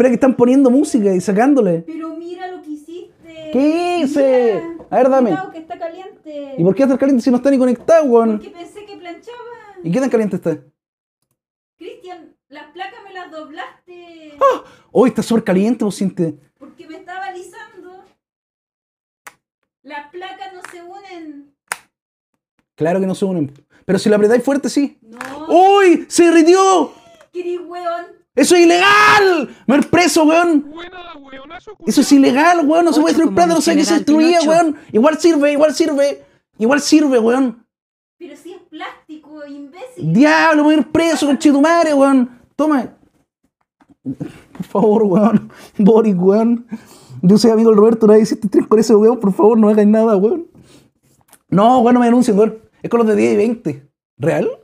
Espera que están poniendo música y sacándole. Pero mira lo que hiciste. ¿Qué hice? a ver, dame. que está caliente. ¿Y por qué está caliente si no está ni conectado, weón? Porque pensé que planchaba. ¿Y qué tan caliente está? Cristian, las placas me las doblaste. ¡Ah! oh, está súper caliente, vos sientes. Porque me estaba alisando. Las placas no se unen. Claro que no se unen. Pero si la apretáis fuerte, sí. No. ¡Uy! ¡Se derritió! querís, weón? ¡Eso es ilegal! ¡Me ir preso, weón! Eso es ilegal, weón. No se puede destruir plata, no sé qué se destruía, weón. Igual sirve, igual sirve. Igual sirve, weón. Pero si es plástico, imbécil. Diablo, me voy a ir preso con madre, weón. Toma. Por favor, weón. Boris, weón. Yo soy amigo del Roberto, nadie hiciste tres con ese weón. Por favor, no hagáis nada, weón. No, weón, no me denuncien, weón. Es con los de 10 y 20. ¿Real?